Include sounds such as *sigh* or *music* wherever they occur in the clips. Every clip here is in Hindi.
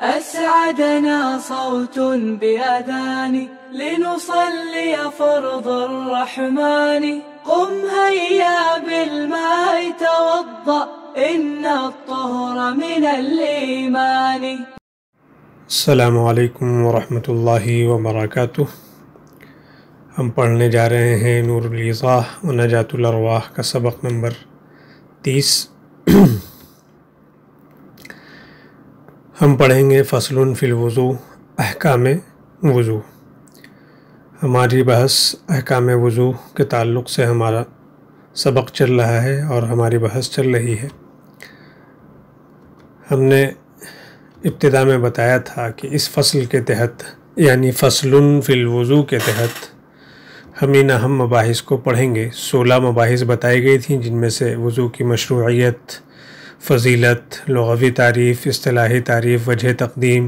أسعدنا صوت بأذان لنصلي فرض الرحمن قم هيا بالماء توضأ إن الطهر من الإيمان السلام عليكم ورحمة الله وبركاته رہے ہیں نور रहे و نجات الارواح کا سبق نمبر تیس हम पढ़ेंगे फसलुन फिल वज़ू अहकाम वज़ू हमारी बहस अहकाम वज़ू के ताल्लुक़ से हमारा सबक चल रहा है और हमारी बहस चल रही है हमने इब्तदा में बताया था कि इस फसल के तहत यानी फसलुन फिल वज़ू के तहत हम इन अहम मबाहिस को पढ़ेंगे सोलह मबाहिस बताई गई थी जिनमें से वज़ू की मशरूत फजीलत लवी तारीफ़ असलाही तारीफ़ वजह तकदीम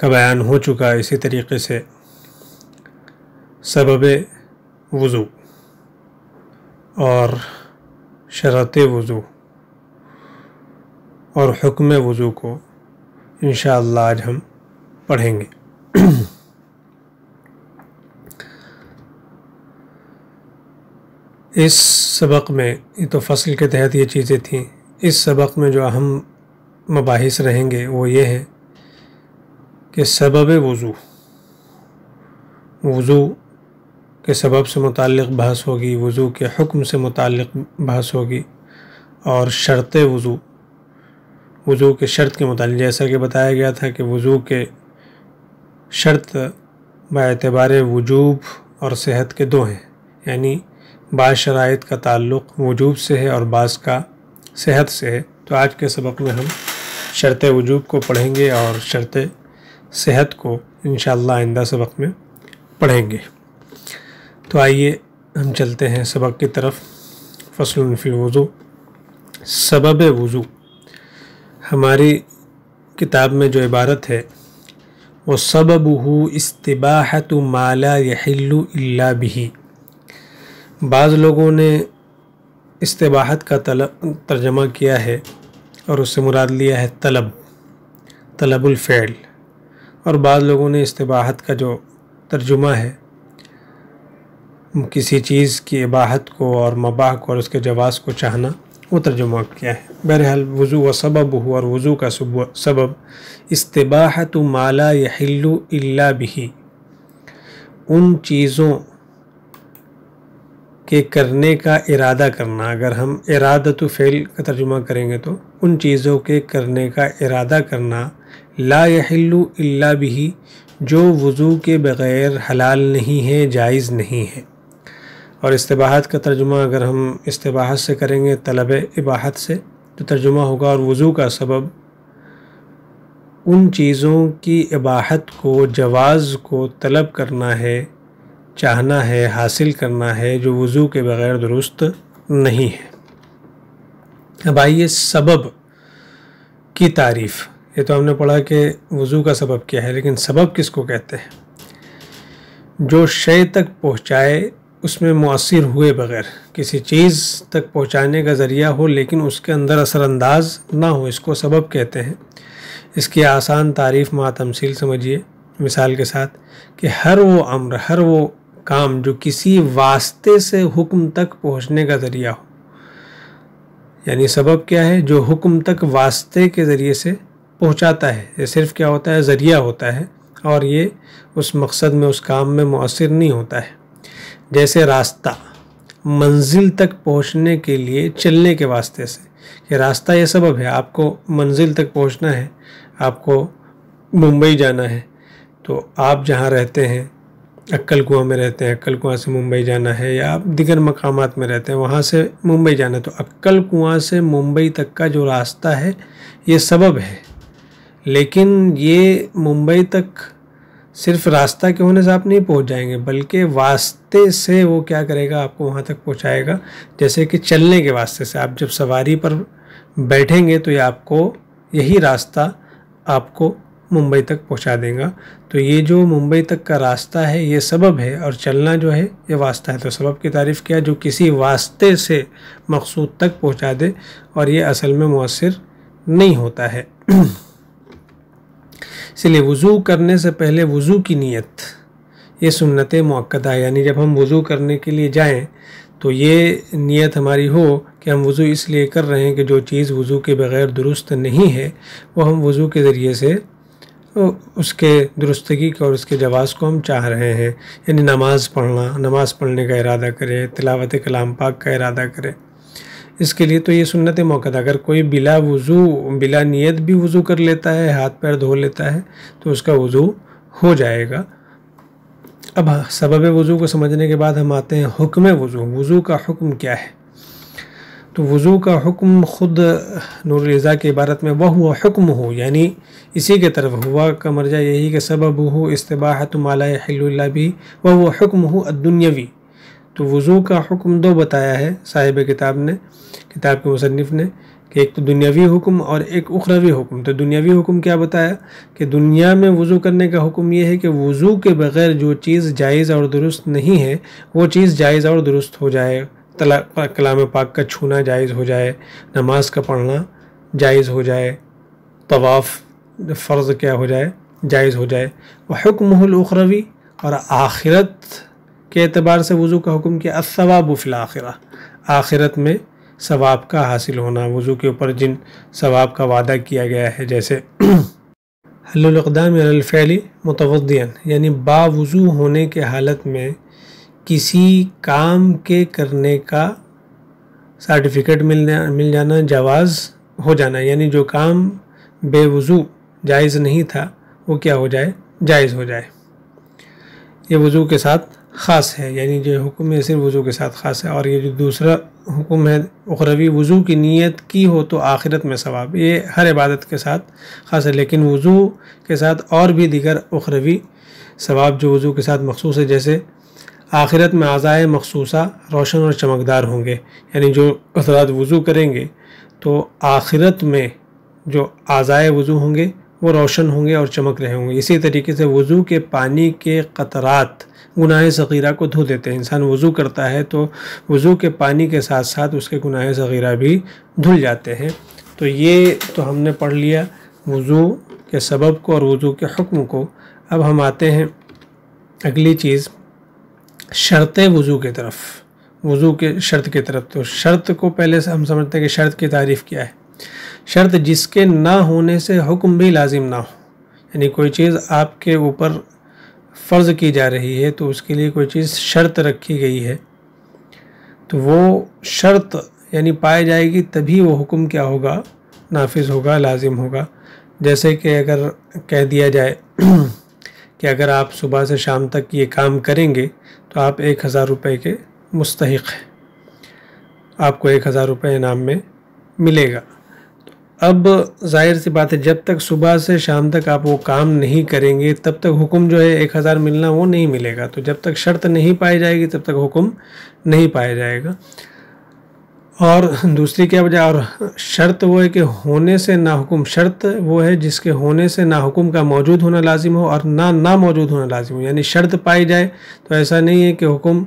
का बयान हो चुका है इसी तरीके से सबब वज़ू और शरत वज़ू और हुक्म वज़ू को इन आज हम पढ़ेंगे *clears throat* इस सबक में ये तो फसल के तहत ये चीज़ें थीं इस सबक में जो अहम मबाहिस रहेंगे वो ये हैं कि सबब वज़ू वज़ू के सबब से मुतक़ बहस होगी वज़ू के हुक्म से मुतक़ बहस होगी और शर्त वज़ू वज़ू के शर्त के मुताल जैसा कि बताया गया था कि वज़ू के शर्त बतबार वजूब और सेहत के दो हैं यानी बाज़ शराइ का ताल्लुक़ वजूब से है और बाज़ का सेहत से है तो आज के सबक में हम शर्त वजूब को पढ़ेंगे और शर्त सेहत को इन आइंदा सबक में पढ़ेंगे तो आइए हम चलते हैं सबक की तरफ फसलफी वज़ू सबब वज़ू हमारी किताब में जो इबारत है वो सबब हो इस्तबाहत माला यही बाज़ लोगों ने इस्तेबाहत का तलब तर्जमा किया है और उससे मुराद लिया है तलब तलबुलफ़ैल और बाद लोगों ने इस्तेबाहत का जो तर्जुमा है किसी चीज़ की इबाहत को और मबाह को और उसके जवाज़ को चाहना वो तर्जुमा किया है बहरहाल वज़ू व सबब हो और वज़ू का सबब इस्तेबाहत माला यहिल्लु इल्ला भी उन चीज़ों के करने का इरादा करना अगर हम इरादा तो फ़ैल का तर्जुमा करेंगे तो उन चीज़ों के करने का इरादा करना ला यहल्लु इल्ला भी जो वज़ू के बग़ैर हलाल नहीं है जायज़ नहीं है और इस्तेबाहत का तर्जुमा अगर हम इस्तेबाहत से करेंगे तलब इबाहत से तो तर्जुमा होगा और वज़ू का सबब उन चीज़ों की इबाहत को जवाज़ को तलब करना है चाहना है हासिल करना है जो वज़ू के बग़ैर दुरुस्त नहीं है अब आइए सबब की तारीफ़ ये तो हमने पढ़ा कि वज़ू का सबब क्या है लेकिन सबब किसको कहते हैं जो शय तक पहुँचाए उसमें मौसर हुए बग़ैर किसी चीज़ तक पहुँचाने का ज़रिया हो लेकिन उसके अंदर असरानंदाज ना हो इसको सबब कहते हैं इसकी आसान तारीफ़ मातमसील समझिए मिसाल के साथ कि हर वो अम्र हर वो काम जो किसी वास्ते से हुक्म तक पहुंचने का ज़रिया हो यानी सबब क्या है जो हुक्म तक वास्ते के ज़रिए से पहुंचाता है ये सिर्फ क्या होता है ज़रिया होता है और ये उस मकसद में उस काम में मौसर नहीं होता है जैसे रास्ता मंजिल तक पहुंचने के लिए चलने के वास्ते से कि रास्ता ये सबब है आपको मंजिल तक पहुंचना है आपको मुंबई जाना है तो आप जहाँ रहते हैं अक्कल कुआँ में रहते हैं अक्कल कुआँ से मुंबई जाना है या आप दिगर मकाम में रहते हैं वहाँ से मुंबई जाना है तो अक्कल कुआँ से मुंबई तक का जो रास्ता है ये सबब है लेकिन ये मुंबई तक सिर्फ रास्ता के होने से आप नहीं पहुँच जाएंगे बल्कि वास्ते से वो क्या करेगा आपको वहाँ तक पहुँचाएगा जैसे कि चलने के वास्ते से आप जब सवारी पर बैठेंगे तो ये आपको यही रास्ता आपको मुंबई तक पहुंचा देगा तो ये जो मुंबई तक का रास्ता है ये सबब है और चलना जो है ये वास्ता है तो सबब की तारीफ़ किया जो किसी वास्ते से मकसूद तक पहुंचा दे और ये असल में मौसर नहीं होता है *clears throat* इसलिए वज़ू करने से पहले वज़ू की नीयत ये सुन्नत मौक़ा यानी जब हम वज़ू करने के लिए जाएँ तो ये नीयत हमारी हो कि हम वज़ू इसलिए कर रहे हैं कि जो चीज़ वज़ू के बग़ैर दुरुस्त नहीं है वो हम वज़ू के ज़रिए से तो उसके दुरुस्तगी का और उसके जवाब को हम चाह रहे हैं यानी नमाज़ पढ़ना नमाज़ पढ़ने का इरादा करें तिलावत कलाम पाक का इरादा करें इसके लिए तो ये सुन्नत मौका था अगर कोई बिला वज़ू बिला नियत भी वज़ू कर लेता है हाथ पैर धो लेता है तो उसका वज़ू हो जाएगा अब सबब वज़ू को समझने के बाद हम आते हैं हुक्म वज़ू वज़ू का हुक्म क्या है तो वज़ू का हुक्म ख़ुद नूरजा की इबारत में वह हुआ हुक्म हो यानी इसी के तरफ हुआ का मर्जा यही कि सबब हो इस्तबाहत माला हल्ला भी वह हुआ हुक्म हो अदुनियावी तो वज़ू का हुक्म दो बताया है साहिब किताब ने किताब के मुसनफ़ ने कि एक तो दुनियावी हुक्म और एक उखरवी हुक्म तो दुनियावी हुक्म क्या बताया कि दुनिया में वज़ू करने का हुक्म यह है कि वज़ू के बग़ैर जो चीज़ जायज़ और दुरुस्त नहीं है वो चीज़ जायज़ और दुरुस्त हो जाए कलाम पाक का छूना जायज़ हो जाए नमाज का पढ़ना जायज़ हो जाए तवाफ़ फ़र्ज़ क्या हो जाए जायज़ हो जाए वह हुक्मलखरवी और आखिरत के अतबार से वज़ू का हुक्म किया असवाब फिल आखिरा आखिरत में सवाब का हासिल होना वज़ू के ऊपर जिन सवाब का वादा किया गया है जैसे हल्लकदाम अलफ़ैली मुतवदन यानी बावज़ू होने के हालत में किसी काम के करने का सर्टिफिकेट मिल मिल जाना जवाज़ हो जाना यानी जो काम बेवज़ू जायज़ नहीं था वो क्या हो जाए जायज़ हो जाए ये वज़ू के साथ ख़ास है यानी जो हुक्म है सिर्फ वज़ू के साथ ख़ास है और ये जो दूसरा हुक्म है उखरवी वज़ू की नीयत की हो तो आखिरत में सवाब ये हर इबादत के साथ ख़ास है लेकिन वज़ू के साथ और भी दिगर उखरवी सवाब जो वज़ू के साथ मखसूस है जैसे आखिरत में आज़ाए मखसूसा रोशन और चमकदार होंगे यानी जो हजरात वज़ू करेंगे तो आखिरत में जो आज़ाए वज़ू होंगे वो रोशन होंगे और चमक रहे होंगे इसी तरीके से वज़ू के पानी के क़तरात गुनाह सगीरा को धो देते हैं इंसान वज़ू करता है तो वज़ू के पानी के साथ साथ उसके गुनाह सगीरा भी धुल जाते हैं तो ये तो हमने पढ़ लिया वज़ू के सबब को और वज़ू के हुक्म को अब हम आते हैं अगली चीज़ शर्त वज़ू की तरफ वज़ू के शर्त की तरफ तो शर्त को पहले से हम समझते हैं कि शर्त की तारीफ़ क्या है शर्त जिसके ना होने से हुक्म भी लाजिम ना हो यानी कोई चीज़ आपके ऊपर फ़र्ज़ की जा रही है तो उसके लिए कोई चीज़ शर्त रखी गई है तो वो शर्त यानी पाई जाएगी तभी वो हुक्म क्या होगा नाफिज होगा लाजिम होगा जैसे कि अगर कह दिया जाए *clears throat* कि अगर आप सुबह से शाम तक ये काम करेंगे तो आप एक हज़ार रुपये के मुस्तक हैं आपको एक हज़ार रुपये इनाम में मिलेगा तो अब जाहिर सी बात है जब तक सुबह से शाम तक आप वो काम नहीं करेंगे तब तक हुक्म जो है एक हज़ार मिलना वो नहीं मिलेगा तो जब तक शर्त नहीं पाई जाएगी तब तक हुक्म नहीं पाया जाएगा और दूसरी क्या वजह और शर्त वो है कि होने से ना हुकुम शर्त वो है जिसके होने से ना हुकुम का मौजूद होना लाजिम हो और ना ना मौजूद होना लाजिम हो यानी शर्त पाई जाए तो ऐसा नहीं है कि हुक्म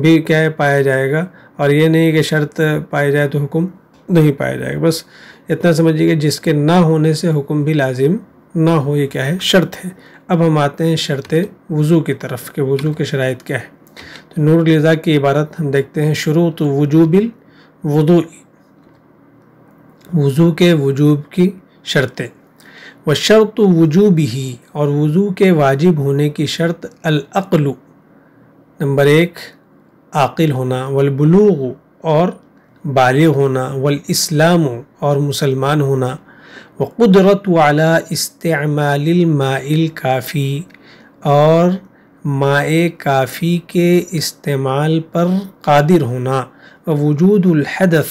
भी क्या है पाया जाएगा और ये नहीं कि शर्त पाई जाए तो हुक्म नहीं पाया जाएगा बस इतना समझिए कि जिसके ना होने से हुक्म भी लाजिम ना हो ये क्या है शर्त है अब हम आते हैं शर्त वज़ू की तरफ कि वज़ू के शरात क्या है तो नूर लिजा की इबारत हम देखते हैं शुरू तो वजूबिल वज़ू वज़ू के वजूब की शर्तें व शर्त वजूब ही और वज़ू के वाजिब होने की शर्त अक्लु नंबर एक आकिल होना वलबलूग और बाल होना वल इस्लाम और मुसलमान होना व कुदरत वाला माइल काफ़ी और माए काफ़ी के इस्तेमाल पर कादिर होना वजूद वजूदुलहदस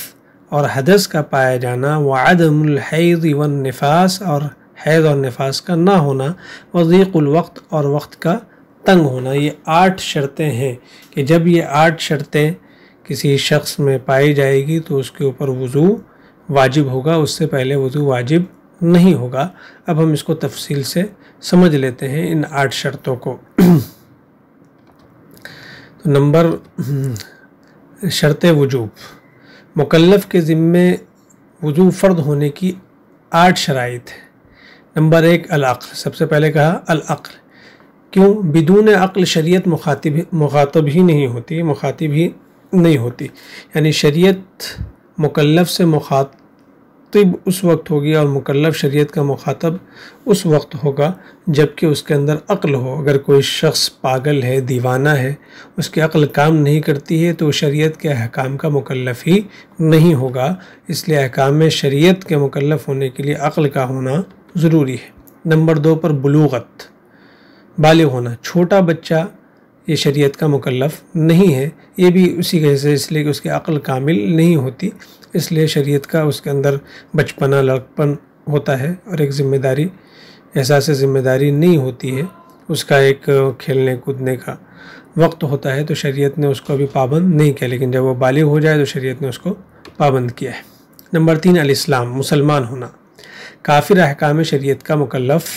और हदस का पाया जाना व आदमैज़ व नफास और हैज़ और नफास का ना होना वजीक़ुलवक्त और वक्त का तंग होना ये आठ शर्तें हैं कि जब ये आठ शर्तें किसी शख्स में पाई जाएगी तो उसके ऊपर वज़ू वाजिब होगा उससे पहले वज़ू वाजिब नहीं होगा अब हम इसको तफसील से समझ लेते हैं इन आठ शर्तों को *clears throat* तो नंबर शर्त वजूब मुकलफ़ के ज़िम्मे वजू फ़र्द होने की आठ शराइ है नंबर एक अलअक़ल सबसे पहले कहा अलअक़ल क्यों बिदून अक्ल शरीत मुखातिब मुखातब ही नहीं होती मुखातिब ही नहीं होती यानी शरीत मुकलफ़ से मुखात मुख्तब उस वक्त होगी और मुकलफ शरीयत का मुखातब उस वक्त होगा जबकि उसके अंदर अक्ल हो अगर कोई शख्स पागल है दीवाना है उसकी अक्ल काम नहीं करती है तो शरीयत के अहकाम का मुकलफ ही नहीं होगा इसलिए अहकाम शरीयत के मुकलफ होने के लिए अक्ल का होना ज़रूरी है नंबर दो पर बलूगत बालिग होना छोटा बच्चा ये शरीयत का मुकलफ नहीं है ये भी उसी वजह से इसलिए कि उसकी अक्ल कामिल नहीं होती इसलिए शरीयत का उसके अंदर बचपना लड़कपन होता है और एक ज़िम्मेदारी एहसास ज़िम्मेदारी नहीं होती है उसका एक खेलने कूदने का वक्त होता है तो शरीयत ने उसको अभी पाबंद नहीं किया लेकिन जब वो बालिग हो जाए तो शरीयत ने उसको पाबंद किया है नंबर तीन अलस्लाम मुसलमान होना काफिर अहकाम शरीयत का मुकलफ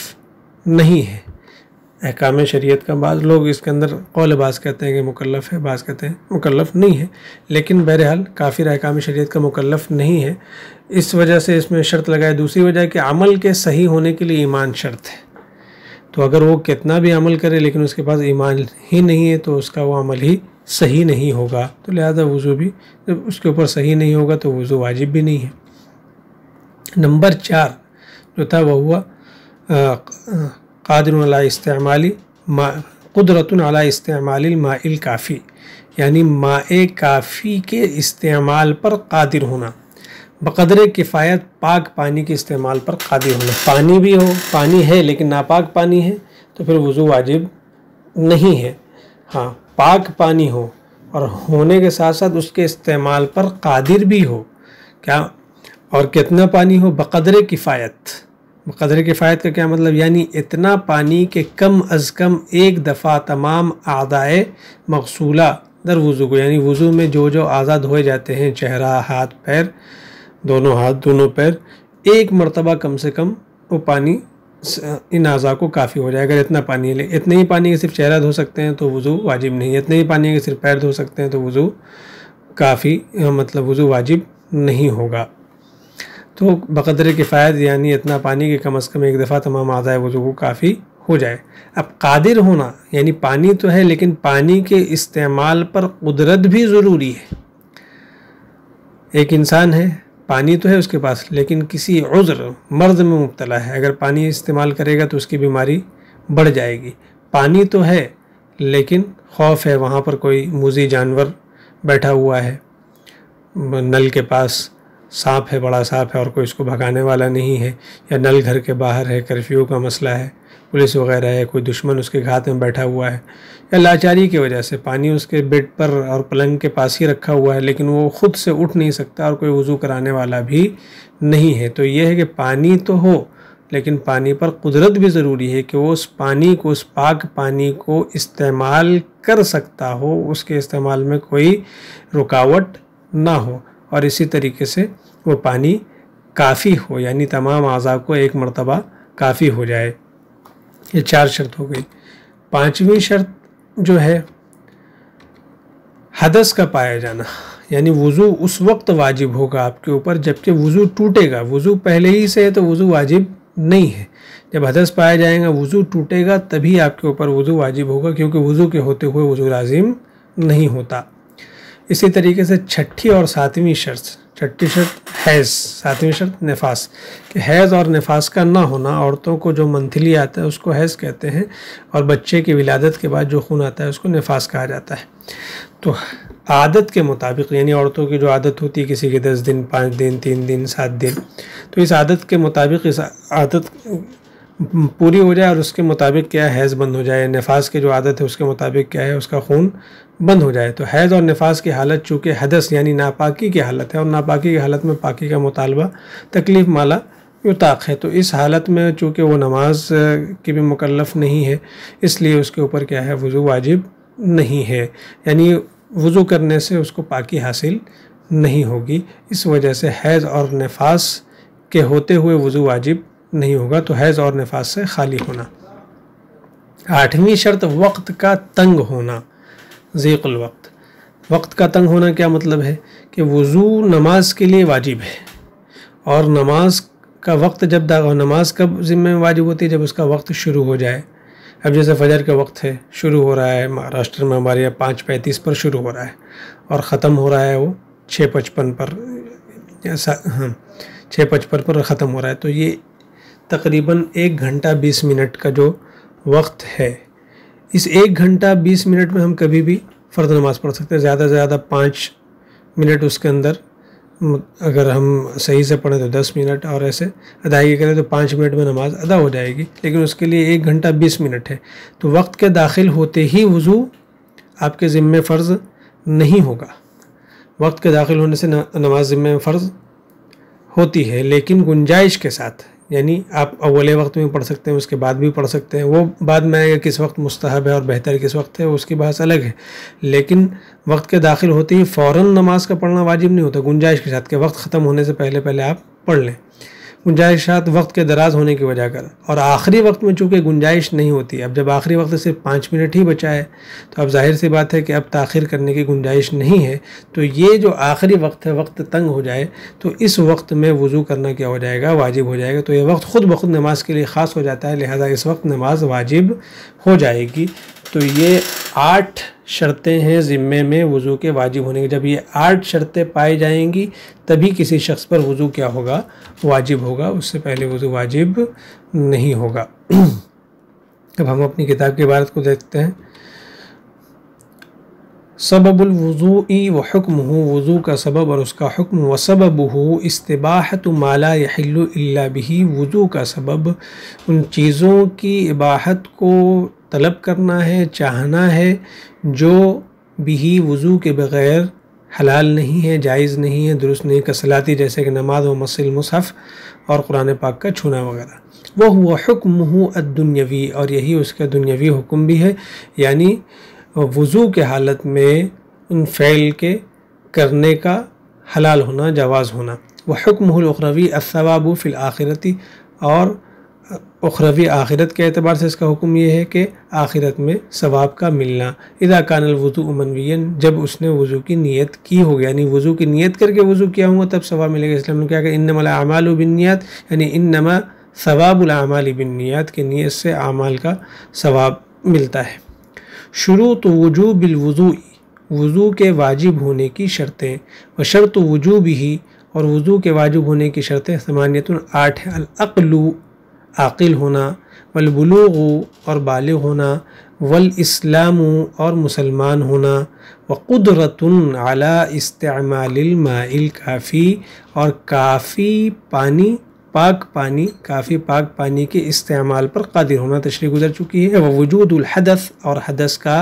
नहीं है अहकाम शरीयत का बाद लोग इसके अंदर कौल बास कहते हैं कि मुकलफ़ है बास कहते हैं मुकलफ़ नहीं है लेकिन बहरहाल काफिर अहकाम शरीयत का मुकलफ़ नहीं है इस वजह से इसमें शर्त लगाए दूसरी वजह कि अमल के सही होने के लिए ईमान शर्त है तो अगर वो कितना भी अमल करे लेकिन उसके पास ईमान ही नहीं है तो उसका वो अमल ही सही नहीं होगा तो लिहाजा वज़ू भी जब उसके ऊपर सही नहीं होगा तो वज़ू वाजिब भी नहीं है नंबर चार जो था वह हुआ कादर इस्तेमाली मा कुदरतन इस्तेमाल माइल काफ़ी यानी माए काफ़ी के इस्तेमाल पर कादिर होना बकदर किफ़ायत पाक पानी के इस्तेमाल पर कादिर होना पानी भी हो पानी है लेकिन नापाक पानी है तो फिर वज़ू वाजिब नहीं है हाँ पाक पानी हो और होने के साथ साथ उसके इस्तेमाल पर कादिर भी हो क्या और कितना पानी हो बकदर किफ़ायत कदर किफ़ायत का क्या मतलब यानी इतना पानी के कम अज़ कम एक दफ़ा तमाम आदाय मकसूला दर वज़ू को यानी वज़ू में जो जो आज़ा धोए जाते हैं चेहरा हाथ पैर दोनों हाथ दोनों पैर एक मरतबा कम से कम वो पानी इन अज़ा को काफ़ी हो जाए अगर इतना पानी ले इतने ही पानी के सिर्फ चेहरा धो सकते हैं तो वज़ू वाजिब नहीं इतने ही पानी के सिर्फ पैर धो सकते हैं तो वज़ू काफ़ी मतलब वज़ू वाजिब नहीं होगा तो बकदर किफ़ायत यानी इतना पानी कि कम अज़ कम एक दफ़ा तमाम आज़ाए वजू को काफ़ी हो जाए अब कादिर होना यानी पानी तो है लेकिन पानी के इस्तेमाल पर कुदरत भी ज़रूरी है एक इंसान है पानी तो है उसके पास लेकिन किसी उज़र मर्द में मुबतला है अगर पानी इस्तेमाल करेगा तो उसकी बीमारी बढ़ जाएगी पानी तो है लेकिन खौफ है वहाँ पर कोई मूजी जानवर बैठा हुआ है नल के पास सांप है बड़ा सांप है और कोई इसको भगाने वाला नहीं है या नल घर के बाहर है कर्फ्यू का मसला है पुलिस वगैरह है कोई दुश्मन उसके घात में बैठा हुआ है या लाचारी की वजह से पानी उसके बेड पर और पलंग के पास ही रखा हुआ है लेकिन वो खुद से उठ नहीं सकता और कोई वज़ू कराने वाला भी नहीं है तो ये है कि पानी तो हो लेकिन पानी पर कुदरत भी ज़रूरी है कि वो उस पानी को उस पाक पानी को इस्तेमाल कर सकता हो उसके इस्तेमाल में कोई रुकावट ना हो और इसी तरीके से वो पानी काफ़ी हो यानी तमाम अज़ा को एक मरतबा काफ़ी हो जाए ये चार शर्त हो गई पांचवी शर्त जो है हदस का पाया जाना यानी वज़ू उस वक्त वाजिब होगा आपके ऊपर जबकि वज़ू टूटेगा वज़ू पहले ही से है तो वज़ू वाजिब नहीं है जब हदस पाया जाएगा वज़ू टूटेगा तभी आपके ऊपर वज़ू वाजिब होगा क्योंकि वज़ू के होते हुए वज़ू लाजिम नहीं होता इसी तरीके से छठी और सातवीं शर्त छठी शर्त हैज़ सातवीं शर्त नफास कि हैज़ और नफास का ना होना औरतों को जो मंथली आता है उसको हैज़ कहते हैं और बच्चे की विलादत के बाद जो खून आता है उसको नफास कहा जाता है तो आदत के मुताबिक यानी औरतों की जो आदत होती है किसी के दस दिन पाँच दिन तीन दिन सात दिन तो इस आदत के मुताबिक इस आदत पूरी हो जाए और उसके मुताबिक क्या हैज़ बंद हो जाए नफास की जो आदत है उसके मुताबिक क्या है उसका खून बंद हो जाए तो हैज़ और नफास की हालत चूँकि हदस यानी नापाकी की हालत है और नापाकी की हालत में पाकी का मुतालबा तकलीफ़ माला युताक है तो इस हालत में चूँकि वो नमाज की भी मुकलफ़ नहीं है इसलिए उसके ऊपर क्या है वज़ू वाजिब नहीं है यानी वज़ू करने से उसको पाकी हासिल नहीं होगी इस वजह से हैज़ और नफास के होते हुए वज़ू वाजिब नहीं होगा तो हैज़ और नफास से खाली होना आठवीं शर्त वक्त का तंग होना ज़ेक़ल वक्त वक्त का तंग होना क्या मतलब है कि वज़ू नमाज के लिए वाजिब है और नमाज का वक्त जब दाग नमाज कब ज़िम्मे में वाजिब होती है जब उसका वक्त शुरू हो जाए अब जैसे फजर का वक्त है शुरू हो रहा है महाराष्ट्र में हमारे यहाँ पाँच पैंतीस पर शुरू हो रहा है और ख़त्म हो रहा है वो छः पचपन पर हाँ छः पचपन पर ख़त्म हो रहा है तो ये तकरीबन एक घंटा बीस मिनट का जो वक्त है इस एक घंटा बीस मिनट में हम कभी भी फ़र्द नमाज़ पढ़ सकते हैं ज़्यादा से ज़्यादा पाँच मिनट उसके अंदर अगर हम सही से पढ़ें तो दस मिनट और ऐसे अदायगी करें तो पाँच मिनट में नमाज़ अदा हो जाएगी लेकिन उसके लिए एक घंटा बीस मिनट है तो वक्त के दाखिल होते ही वज़ू आपके ज़िम्मे फ़र्ज़ नहीं होगा वक्त के दाखिल होने से नमाज ज़िम्मे फ़र्ज़ होती है लेकिन गुंजाइश के साथ यानी आप अवले वक्त में पढ़ सकते हैं उसके बाद भी पढ़ सकते हैं वो बाद में आएगा किस वक्त मुस्तहब है और बेहतर किस वक्त है उसकी बहस अलग है लेकिन वक्त के दाखिल होते ही फ़ौर नमाज का पढ़ना वाजिब नहीं होता गुंजाइश के साथ के वक्त ख़त्म होने से पहले पहले आप पढ़ लें गुंजाइशात वक्त के दराज होने की वजह कर और आखिरी वक्त में चूँकि गुंजाइश नहीं होती अब जब आखिरी वक्त सिर्फ पाँच मिनट ही बचा है तो अब जाहिर सी बात है कि अब तखिर करने की गुंजाइश नहीं है तो ये जो आखिरी वक्त है वक्त तंग हो जाए तो इस वक्त में वज़ू करना क्या हो जाएगा वाजिब हो जाएगा तो ये वक्त ख़ुद ब खुद नमाज के लिए ख़ास हो जाता है लिहाजा इस वक्त नमाज वाजिब हो जाएगी तो ये आठ शर्तें हैं ज़िम्मे में वज़ू के वाजिब होने की जब ये आठ शर्तें पाई जाएंगी तभी किसी शख्स पर वज़ू क्या होगा वाजिब होगा उससे पहले वज़ू वाजिब नहीं होगा *clears throat* अब हम अपनी किताब की इबारत को देखते हैं सबबुलवज़ू व हक्म हो वज़ू का सबब और उसका हुक्म व सबब हो तो माला यहिल्ला भी वज़ू का सबब उन चीज़ों की इबाहत को तलब करना है चाहना है जो भी वज़ू के बग़ैर हलाल नहीं है जायज़ नहीं है दुरुस्त नहीं कसलाती जैसे कि नमाज व मसल मुसहफ़ और कुरान पाक का छूना वगैरह वह हुआ हुक्म हूँ और यही उसका दुनियावी हुक्म भी है यानी वज़ू के हालत में उन फ़ैल के करने का हलाल होना जवाज़ होना वह हुक्म उखरवी असवाब फ़िल आखिरती और उखरवी आखिरत के अतबार से इसका हुक्म यह है कि आखिरत में सवाब का मिलना इदा कानल वज़ू उमनवियन जब उसने वज़ू की नीयत की होगी यानी वज़ू की नीयत करके वज़ू किया होगा तब सवाब मिलेगा इसलिए क्या कहा इन नमला बिन बिनियत यानी इन नमा सवाबुलमाल बिनियत की नीयत से अमाल का सवाब मिलता है शुरू तो वजू बिल वज़ू के वाजिब होने की शर्तें व शर्त वजूब ही और वज़ू के वाजिब होने की शर्तें सामान्यतन आठ अलअलू आकिल होना वलबलूग और बाल होना वल इस्लाम और मुसलमान होना व कुदरत अला इस्तेमाल काफ़ी और काफ़ी पानी पाक पानी काफ़ी पाक पानी के इस्तेमाल पर कादिर होना तशरी गुजर चुकी है व वजूदुलहदस और हदस का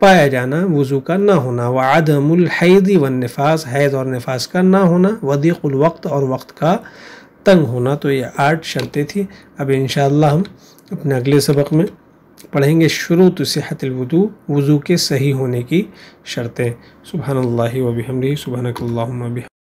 पाया जाना वज़ू का ना होना व आदमुलहदी व नफास हैज़ और नफास का ना होना वदीक़ुलवक्त और वक्त का तंग होना तो ये आठ शर्तें थी अब इन हम अपने अगले सबक में पढ़ेंगे शुरू तो सेहतलवदू वज़ू के सही होने की शर्तें सुबहानल्ला वबी हमरी सुबहानकल्ला